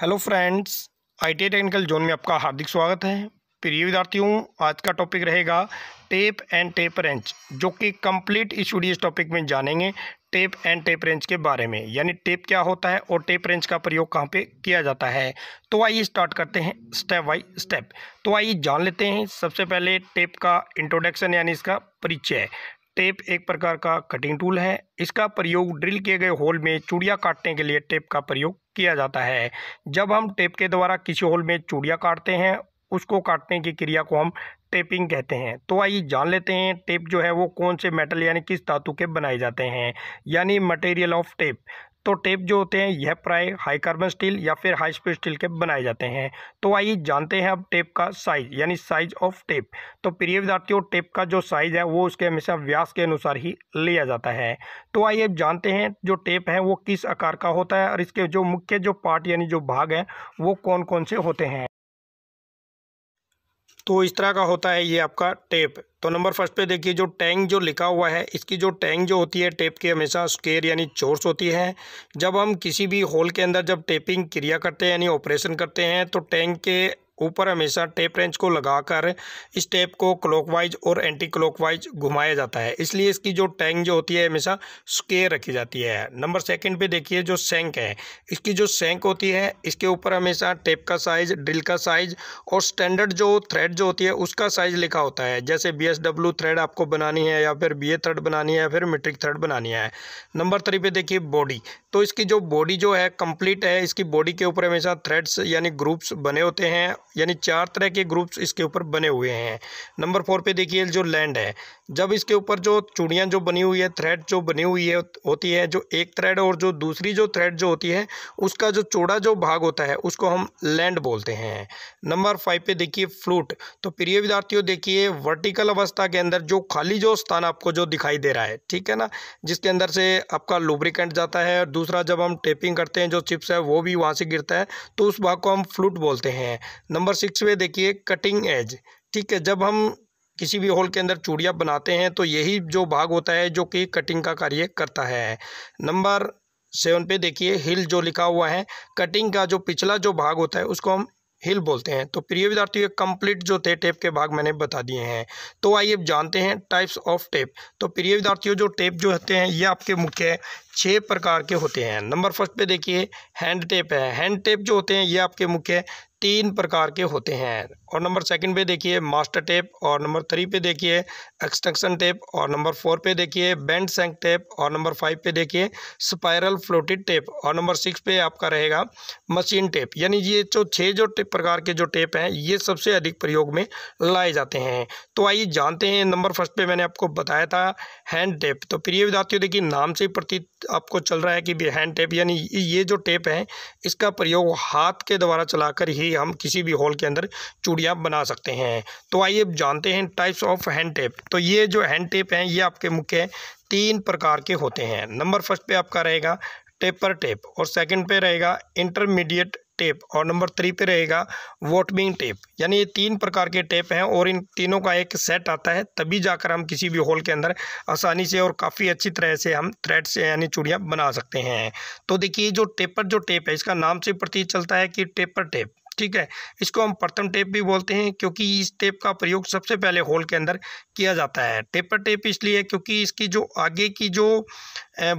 hello friends IT technical zone में आपका हार्दिक स्वागत है प्रिय विद्यार्थियों आज का टॉपिक रहेगा टेप एंड टेप रेंच जो कि कंप्लीट इस टॉपिक में जानेंगे टेप एंड टेप रेंच के बारे में यानी टेप क्या होता है और टेप रेंच का प्रयोग कहाँ पे किया जाता है तो आइए स्टार्ट करते हैं स्टेप बाई स्टेप तो आइए जान लेते हैं सबसे पहले टेप का इंट्रोडक्शन यानी इसका परिचय टेप एक प्रकार का कटिंग टूल है इसका प्रयोग ड्रिल किए गए होल में चूड़िया काटने के लिए टेप का प्रयोग किया जाता है जब हम टेप के द्वारा किसी होल में चूड़ियाँ काटते हैं उसको काटने की क्रिया को हम टेपिंग कहते हैं तो आइए जान लेते हैं टेप जो है वो कौन से मेटल यानी किस धातु के बनाए जाते हैं यानी मटेरियल ऑफ टेप तो टेप जो होते हैं यह प्राय हाई कार्बन स्टील या फिर हाई स्पीड स्टील के बनाए जाते हैं तो आइए जानते हैं अब टेप का साइज यानी साइज ऑफ टेप तो प्रिय विद्यार्थियों टेप का जो साइज है वो उसके हमेशा व्यास के अनुसार ही लिया जाता है तो आइए जानते हैं जो टेप है वो किस आकार का होता है और इसके जो मुख्य जो पार्ट यानी जो भाग है वो कौन कौन से होते हैं तो इस तरह का होता है ये आपका टेप तो नंबर फर्स्ट पे देखिए जो टैंक जो लिखा हुआ है इसकी जो टैंक जो होती है टेप की हमेशा स्केयर यानी चोर्स होती है जब हम किसी भी होल के अंदर जब टेपिंग क्रिया करते हैं यानी ऑपरेशन करते हैं तो टैंक के ऊपर हमेशा टेप रेंच को लगाकर इस टेप को क्लॉकवाइज और एंटी क्लॉकवाइज घुमाया जाता है इसलिए इसकी जो टैंक जो होती है हमेशा स्केयर रखी जाती है नंबर सेकंड पे देखिए जो सेंक है इसकी जो सेंक होती है इसके ऊपर हमेशा टेप का साइज ड्रिल का साइज और स्टैंडर्ड जो थ्रेड जो होती है उसका साइज लिखा होता है जैसे बी थ्रेड आपको बनानी है या फिर बी थ्रेड बनानी है या फिर मेट्रिक थ्रेड बनानी है नंबर थ्री पे देखिए बॉडी तो इसकी जो बॉडी जो है कंप्लीट है इसकी बॉडी के ऊपर हमेशा थ्रेड्स यानी ग्रुप्स बने होते हैं यानी चार तरह के ग्रुप्स इसके ऊपर बने हुए हैं नंबर फोर पे देखिए जो लैंड है जब इसके ऊपर जो चूड़ियाँ जो बनी हुई है थ्रेड जो बनी हुई है होती है जो एक थ्रेड और जो दूसरी जो थ्रेड जो होती है उसका जो चौड़ा जो भाग होता है उसको हम लैंड बोलते हैं नंबर फाइव पे देखिए फ्लूट तो प्रिय विद्यार्थियों देखिए वर्टिकल अवस्था के अंदर जो खाली जो स्थान आपको जो दिखाई दे रहा है ठीक है ना जिसके अंदर से आपका लुब्रिकेंट जाता है और दूसरा जब हम टेपिंग करते हैं जो चिप्स है वो भी वहाँ से गिरता है तो उस भाग को हम फ्लूट बोलते हैं नंबर नंबर सिक्स पे देखिए कटिंग एज ठीक है जब हम किसी भी होल के अंदर चूड़िया बनाते हैं तो यही जो भाग होता है जो कि कटिंग का कार्य करता है नंबर सेवन पे देखिए हिल जो लिखा हुआ है कटिंग का जो पिछला जो भाग होता है उसको हम हिल बोलते हैं तो प्रिय विद्यार्थियों कंप्लीट जो थे टेप के भाग मैंने बता दिए हैं तो आइए जानते हैं टाइप्स ऑफ टेप तो प्रिय विद्यार्थियों जो टेप जो होते हैं ये आपके मुख्य छः प्रकार के होते हैं नंबर फर्स्ट पे देखिए हैंड टेप है हैंड टेप जो होते हैं ये आपके मुख्य तीन प्रकार के होते हैं और नंबर सेकंड पे देखिए मास्टर टेप और नंबर थ्री पे देखिए एक्सटेंशन टेप और नंबर फोर पे देखिए बैंड सेंक टेप और नंबर फाइव पे देखिए स्पायरल फ्लोटेड टेप और नंबर सिक्स पे आपका रहेगा मशीन टेप यानी ये जो छः जो प्रकार के जो टेप हैं ये सबसे अधिक प्रयोग में लाए जाते हैं तो आइए जानते हैं नंबर फर्स्ट पर मैंने आपको बताया था हैंड टेप तो प्रिय विद्यार्थियों देखिए नाम से प्रतीत आपको चल रहा है कि हैंड टेप यानी ये जो टेप है इसका प्रयोग हाथ के द्वारा चलाकर ही हम किसी भी होल के अंदर चूड़ियाँ बना सकते हैं तो आइए जानते हैं टाइप्स ऑफ हैंड टेप तो ये जो हैंड टेप हैं ये आपके मुख्य तीन प्रकार के होते हैं नंबर फर्स्ट पर आपका रहेगा टेपर टेप और सेकेंड पर रहेगा इंटरमीडिएट टेप और नंबर थ्री पे रहेगा वोटबिंग टेप यानी ये तीन प्रकार के टेप हैं और इन तीनों का एक सेट आता है तभी जाकर हम किसी भी होल के अंदर आसानी से और काफ़ी अच्छी तरह से हम थ्रेड से यानी चूड़ियाँ बना सकते हैं तो देखिए जो टेपर जो टेप है इसका नाम से प्रतीत चलता है कि टेपर टेप ठीक है इसको हम प्रथम टेप भी बोलते हैं क्योंकि इस टेप का प्रयोग सबसे पहले होल के अंदर किया जाता है टेपर टेप इसलिए क्योंकि इसकी जो आगे की जो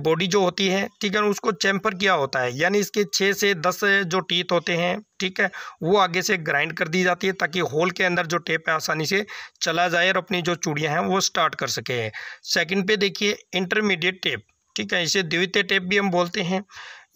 बॉडी जो होती है ठीक है ना उसको चैम्पर किया होता है यानी इसके छः से दस जो टीथ होते हैं ठीक है वो आगे से ग्राइंड कर दी जाती है ताकि होल के अंदर जो टेप है आसानी से चला जाए और अपनी जो चूड़ियाँ हैं वो स्टार्ट कर सके सेकेंड पे देखिए इंटरमीडिएट टेप ठीक है इसे द्वितीय टेप भी हम बोलते हैं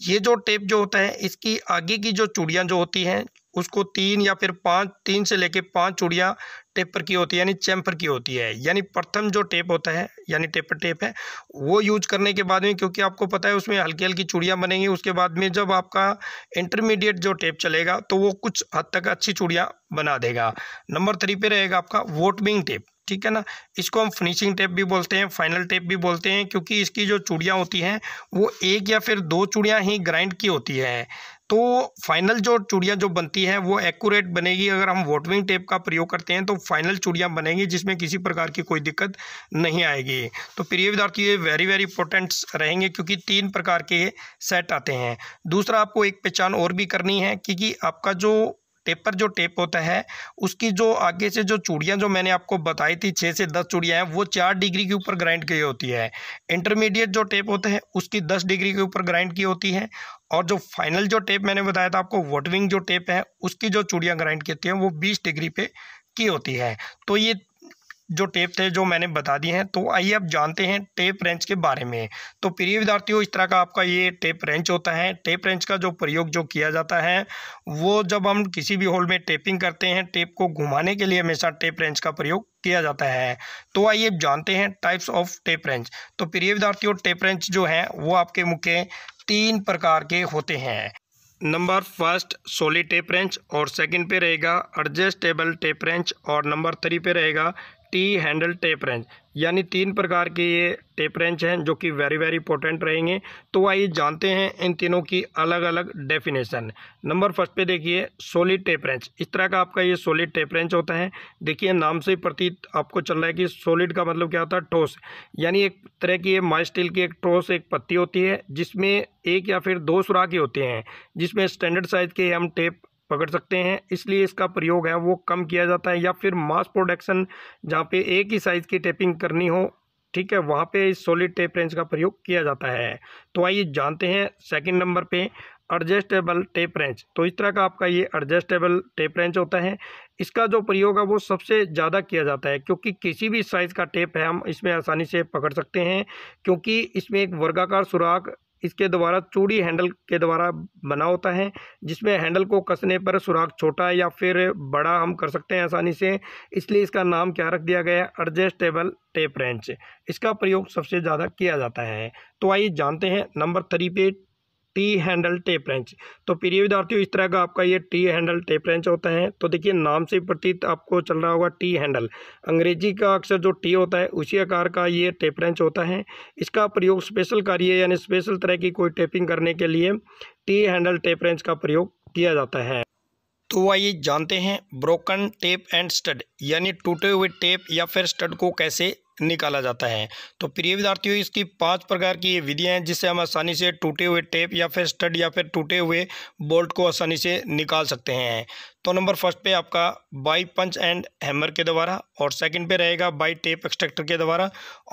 ये जो टेप जो होता है इसकी आगे की जो चूड़ियाँ जो होती हैं उसको तीन या फिर पाँच तीन से लेके पाँच चूड़ियाँ टेपर की होती है यानी चैम्पर की होती है यानी प्रथम जो टेप होता है यानी टेपर टेप है वो यूज करने के बाद में क्योंकि आपको पता है उसमें हल्की हल्की चूड़ियाँ बनेंगी उसके बाद में जब आपका इंटरमीडिएट जो टेप चलेगा तो वो कुछ हद तक अच्छी चूड़ियाँ बना देगा नंबर थ्री पे रहेगा आपका वोटबिंग टेप ठीक है ना इसको हम फिनिशिंग टेप भी बोलते हैं फाइनल टेप भी बोलते हैं क्योंकि इसकी जो चूड़ियाँ होती हैं वो एक या फिर दो चूड़ियाँ ही ग्राइंड की होती है तो फाइनल जो चूड़ियाँ जो बनती है वो एक्यूरेट बनेगी अगर हम वोटविंग टेप का प्रयोग करते हैं तो फाइनल चूड़ियाँ बनेंगी जिसमें किसी प्रकार की कोई दिक्कत नहीं आएगी तो प्रिय विद्यार्थी ये वेरी वेरी इंपॉर्टेंट रहेंगे क्योंकि तीन प्रकार के सेट आते हैं दूसरा आपको एक पहचान और भी करनी है क्योंकि आपका जो टेपर जो टेप होता है उसकी जो आगे से जो चूड़ियाँ जो मैंने आपको बताई थी छः से दस चूड़ियाँ हैं वो चार डिग्री के ऊपर ग्राइंड की होती है इंटरमीडिएट जो टेप होता है उसकी दस डिग्री के ऊपर ग्राइंड की होती है और जो फाइनल जो टेप मैंने बताया था आपको वोटविंग जो टेप है उसकी जो चूड़ियाँ ग्राइंड की होती हैं वो बीस डिग्री पे की होती है तो ये जो टेप थे जो मैंने बता दिए हैं तो आइए आप जानते हैं टेप रेंच के बारे में तो प्रिय विद्यार्थियों इस तरह का आपका ये टेप रेंच होता है टेप रेंच का जो प्रयोग जो किया जाता है वो जब हम किसी भी होल में टेपिंग करते हैं टेप को घुमाने के लिए हमेशा टेप रेंच का प्रयोग किया जाता है तो आइए आप जानते हैं टाइप्स ऑफ टेप रेंच तो प्रिय विद्यार्थियों टेप रेंच जो है वो आपके मुख्य तीन प्रकार के होते हैं number first solid tap wrench और सेकंड पे रहेगा एडजस्टेबल टेप रेंच और नंबर थ्री पे रहेगा टी हैंडल टेप रेंच यानी तीन प्रकार के ये टेप रेंच हैं जो कि वेरी वेरी इंपॉर्टेंट रहेंगे तो आइए जानते हैं इन तीनों की अलग अलग डेफिनेशन नंबर फर्स्ट पे देखिए सोलिड टेप रेंच इस तरह का आपका ये सोलिड टेप रेंच होता है देखिए नाम से प्रतीत आपको चल रहा है कि सोलिड का मतलब क्या होता है ठोस यानी एक तरह की ये माई स्टील की एक ठोस एक पत्ती होती है जिसमें एक या फिर दो सुराखी होते हैं जिसमें स्टैंडर्ड साइज़ के हम टेप पकड़ सकते हैं इसलिए इसका प्रयोग है वो कम किया जाता है या फिर मास प्रोडक्शन जहाँ पे एक ही साइज़ की टेपिंग करनी हो ठीक है वहाँ पे इस सॉलिड टेप रेंज का प्रयोग किया जाता है तो आइए जानते हैं सेकंड नंबर पे एडजस्टेबल टेप रेंच तो इस तरह का आपका ये एडजस्टेबल टेप रेंच होता है इसका जो प्रयोग है वो सबसे ज़्यादा किया जाता है क्योंकि किसी भी साइज़ का टेप है हम इसमें आसानी से पकड़ सकते हैं क्योंकि इसमें एक वर्गाकार सुराख इसके द्वारा चूड़ी हैंडल के द्वारा बना होता है जिसमें हैंडल को कसने पर सुराख छोटा या फिर बड़ा हम कर सकते हैं आसानी से इसलिए इसका नाम क्या रख दिया गया है एडजस्टेबल टेप रेंच इसका प्रयोग सबसे ज़्यादा किया जाता है तो आइए जानते हैं नंबर थ्री पे टी हैंडल टेप रेंच तो प्रिय विद्यार्थियों इस तरह का आपका ये टी हैंडल टेप रेंच होता है तो देखिए नाम से प्रतीत आपको चल रहा होगा टी हैंडल अंग्रेजी का अक्सर जो टी होता है उसी आकार का ये टेप रेंच होता है इसका प्रयोग स्पेशल कार्य यानी स्पेशल तरह की कोई टेपिंग करने के लिए टी हैंडल टेप रेंच का प्रयोग किया जाता है तो आइए जानते हैं ब्रोकन टेप एंड स्टड यानी टूटे हुए टेप या फिर स्टड को कैसे निकाला जाता है तो प्रिय विद्यार्थियों इसकी पांच प्रकार की ये विधियाँ हैं जिससे हम आसानी से टूटे हुए टेप या फिर स्टड या फिर टूटे हुए बोल्ट को आसानी से निकाल सकते हैं तो नंबर फर्स्ट पे आपका बाई पंच एंड हैमर के द्वारा और सेकंड पे रहेगा बाई टेप एक्सट्रैक्टर के द्वारा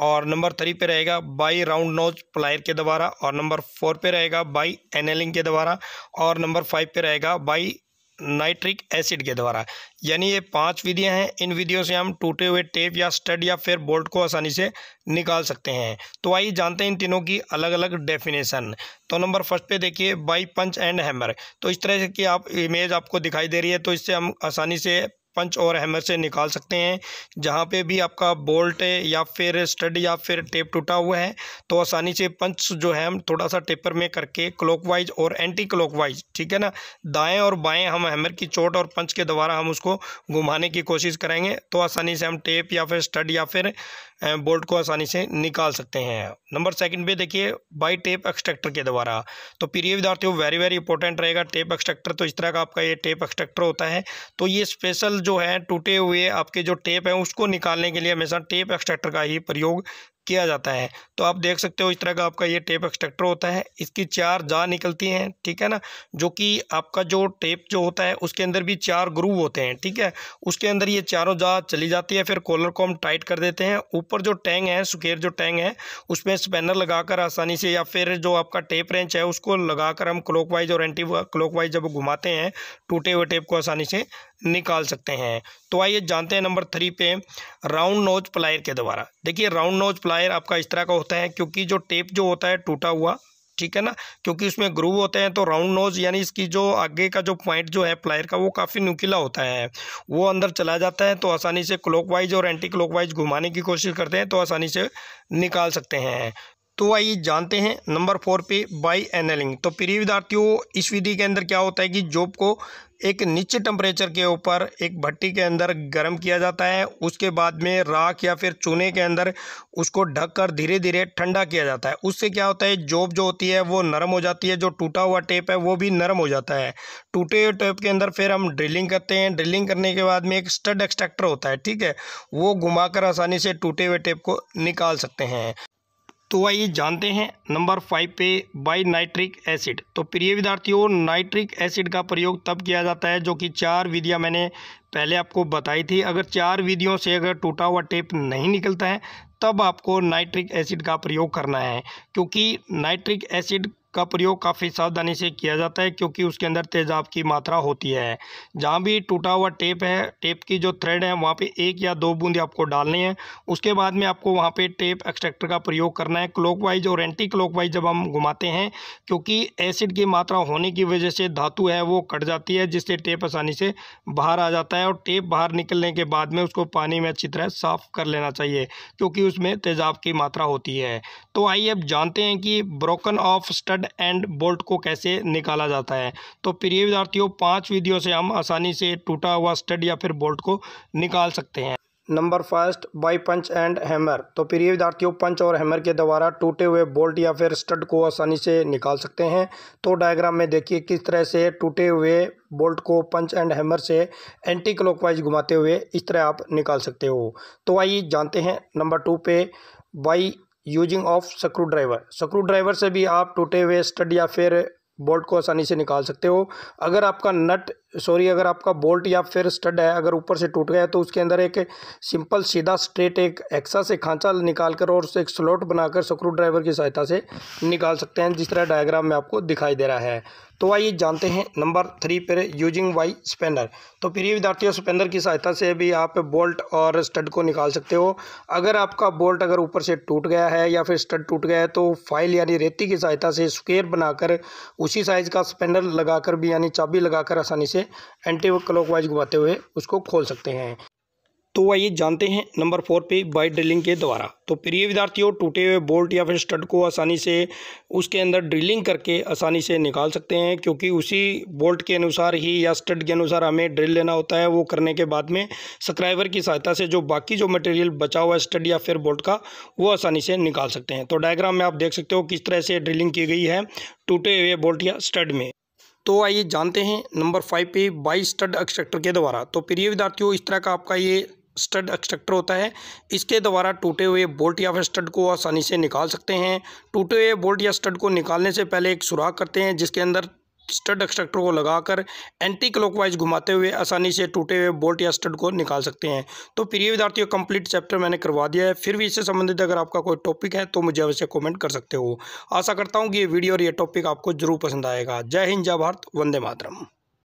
और नंबर थ्री पे रहेगा बाई राउंड नोज प्लायर के द्वारा और नंबर फोर पे रहेगा बाई एनेलिंग के द्वारा और नंबर फाइव पे रहेगा बाई नाइट्रिक एसिड के द्वारा यानी ये पांच विधियां हैं इन विधियों से हम टूटे हुए टेप या स्टड या फिर बोल्ट को आसानी से निकाल सकते हैं तो आइए जानते हैं इन तीनों की अलग अलग डेफिनेशन तो नंबर फर्स्ट पे देखिए बाई पंच एंड हैमर तो इस तरह से कि आप इमेज आपको दिखाई दे रही है तो इससे हम आसानी से पंच और हैमर से निकाल सकते हैं जहाँ पे भी आपका बोल्ट या फिर स्टड या फिर टेप टूटा हुआ है तो आसानी से पंच जो है हम थोड़ा सा टेपर में करके क्लॉकवाइज और एंटी क्लॉकवाइज ठीक है ना दाएं और बाएं हम हैमर की चोट और पंच के द्वारा हम उसको घुमाने की कोशिश करेंगे तो आसानी से हम टेप या फिर स्टड या फिर बोल्ट को आसानी से निकाल सकते हैं नंबर सेकंड पे देखिए बाई टेप एक्सट्रैक्टर के द्वारा तो प्रिय विद्यार्थियों वेरी वेरी इंपॉर्टेंट रहेगा टेप एक्सट्रैक्टर तो इस तरह का आपका ये टेप एक्सट्रैक्टर होता है तो ये स्पेशल जो है टूटे हुए आपके जो टेप है उसको निकालने के लिए हमेशा टेप एक्सट्रैक्टर का ही प्रयोग किया जाता है तो आप देख सकते हो इस तरह का आपका ये टेप एक्सट्रैक्टर होता है इसकी चार जा निकलती हैं ठीक है ना जो कि आपका जो टेप जो होता है उसके अंदर भी चार ग्रूव होते हैं ठीक है उसके अंदर ये चारों जा चली जाती है फिर कॉलर को हम टाइट कर देते हैं ऊपर जो टैंग है सुखेर जो टैंग है उसमें स्पैनर लगाकर आसानी से या फिर जो आपका टेप रेंच है उसको लगाकर हम क्लॉकवाइज और एंटी क्लॉकवाइज जब घुमाते हैं टूटे हुए टेप को आसानी से निकाल सकते हैं तो आइए जानते हैं नंबर थ्री पे राउंड नोज प्लायर के द्वारा देखिए राउंड नोज प्लायर आपका इस तरह का होता है क्योंकि जो टेप जो होता है टूटा हुआ ठीक है ना क्योंकि उसमें ग्रूव होते हैं तो राउंड नोज यानी इसकी जो आगे का जो पॉइंट जो है प्लायर का वो काफ़ी नुकीला होता है वो अंदर चला जाता है तो आसानी से क्लॉकवाइज और एंटी क्लॉकवाइज घुमाने की कोशिश करते हैं तो आसानी से निकाल सकते हैं तो आइए जानते हैं नंबर फोर पे बाई एनलिंग तो प्रिय विद्यार्थियों इस विधि के अंदर क्या होता है कि जॉब को एक निश्चित टेम्परेचर के ऊपर एक भट्टी के अंदर गर्म किया जाता है उसके बाद में राख या फिर चूने के अंदर उसको ढककर धीरे धीरे ठंडा किया जाता है उससे क्या होता है जॉब जो होती है वो नरम हो जाती है जो टूटा हुआ टेप है वो भी नरम हो जाता है टूटे हुए टेप के अंदर फिर हम ड्रिलिंग करते हैं ड्रिलिंग करने के बाद में एक स्टड एक्सट्रैक्टर होता है ठीक है वो घुमा आसानी से टूटे हुए टेप को निकाल सकते हैं तो आइए जानते हैं नंबर फाइव पे बाई नाइट्रिक एसिड तो प्रिय विद्यार्थियों नाइट्रिक एसिड का प्रयोग तब किया जाता है जो कि चार विधियां मैंने पहले आपको बताई थी अगर चार विधियों से अगर टूटा हुआ टेप नहीं निकलता है तब आपको नाइट्रिक एसिड का प्रयोग करना है क्योंकि नाइट्रिक एसिड का प्रयोग काफ़ी सावधानी से किया जाता है क्योंकि उसके अंदर तेज़ाब की मात्रा होती है जहाँ भी टूटा हुआ टेप है टेप की जो थ्रेड है वहाँ पे एक या दो बूंदी आपको डालनी है उसके बाद में आपको वहाँ पे टेप एक्सट्रैक्टर का प्रयोग करना है क्लॉकवाइज और एंटी क्लॉकवाइज जब हम घुमाते हैं क्योंकि एसिड की मात्रा होने की वजह से धातु है वो कट जाती है जिससे टेप आसानी से बाहर आ जाता है और टेप बाहर निकलने के बाद में उसको पानी में अच्छी तरह साफ़ कर लेना चाहिए क्योंकि उसमें तेज़ाब की मात्रा होती है तो आइए अब जानते हैं कि broken off stud and bolt को कैसे निकाला जाता है तो प्रिय विद्यार्थियों पांच विधियों से हम आसानी से टूटा हुआ स्टड या फिर बोल्ट को निकाल सकते हैं number first by punch and hammer तो प्रिय विद्यार्थियों पंच और हैमर के द्वारा टूटे हुए बोल्ट या फिर स्टड को आसानी से निकाल सकते हैं तो डायग्राम में देखिए किस तरह से टूटे हुए बोल्ट को पंच एंड हैमर से एंटी क्लॉकवाइज घुमाते हुए इस तरह आप निकाल सकते हो तो आइए जानते हैं नंबर टू पे by using of screw driver screw driver से भी आप टूटे हुए स्टड या फिर बोल्ट को आसानी से निकाल सकते हो अगर आपका नट सॉरी अगर आपका बोल्ट या फिर स्टड है अगर ऊपर से टूट गया है तो उसके अंदर एक सिंपल सीधा स्ट्रेट एक एक्सा से खांचा निकाल कर और उससे एक स्लॉट बनाकर स्क्रू ड्राइवर की सहायता से निकाल सकते हैं जिस तरह डायग्राम में आपको दिखाई दे रहा है तो आइए जानते हैं नंबर थ्री पर यूजिंग वाई स्पेनर तो प्रिय विद्यार्थियों स्पेनर की सहायता से भी आप बोल्ट और स्टड को निकाल सकते हो अगर आपका बोल्ट अगर ऊपर से टूट गया है या फिर स्टड टूट गया है तो फाइल यानी रेती की सहायता से स्क्वेयर बनाकर उसी साइज़ का स्पेनर लगाकर भी यानी चाबी लगाकर आसानी से एंटी वाइज घुमाते हुए उसको खोल सकते हैं तो आइए जानते हैं नंबर फोर पे बाइट ड्रिलिंग के द्वारा तो प्रिय विद्यार्थियों टूटे हुए बोल्ट या फिर स्टड को आसानी से उसके अंदर ड्रिलिंग करके आसानी से निकाल सकते हैं क्योंकि उसी बोल्ट के अनुसार ही या स्टड के अनुसार हमें ड्रिल लेना होता है वो करने के बाद में सक्राइवर की सहायता से जो बाकी जो मटेरियल बचा हुआ है स्टड या फिर बोल्ट का वो आसानी से निकाल सकते हैं तो डायग्राम में आप देख सकते हो किस तरह से ड्रिलिंग की गई है टूटे हुए बोल्ट या स्टड में तो आइए जानते हैं नंबर फाइव पे बाई स्टड एक्सट्रक्टर के द्वारा तो प्रिय विद्यार्थियों इस तरह का आपका ये स्टड एक्सट्रक्टर होता है इसके द्वारा टूटे हुए बोल्ट या फिर स्टड को आसानी से निकाल सकते हैं टूटे हुए बोल्ट या स्टड को निकालने से पहले एक सुराख करते हैं जिसके अंदर स्टड एक्सट्रक्टर को लगाकर एंटी क्लॉकवाइज घुमाते हुए आसानी से टूटे हुए बोल्ट या स्टड को निकाल सकते हैं तो प्रिय विद्यार्थियों कंप्लीट चैप्टर मैंने करवा दिया है फिर भी इससे संबंधित अगर आपका कोई टॉपिक है तो मुझे अवश्य कमेंट कर सकते हो आशा करता हूँ कि ये वीडियो और ये टॉपिक आपको जरूर पसंद आएगा जय हिंद जय भारत वंदे मातरम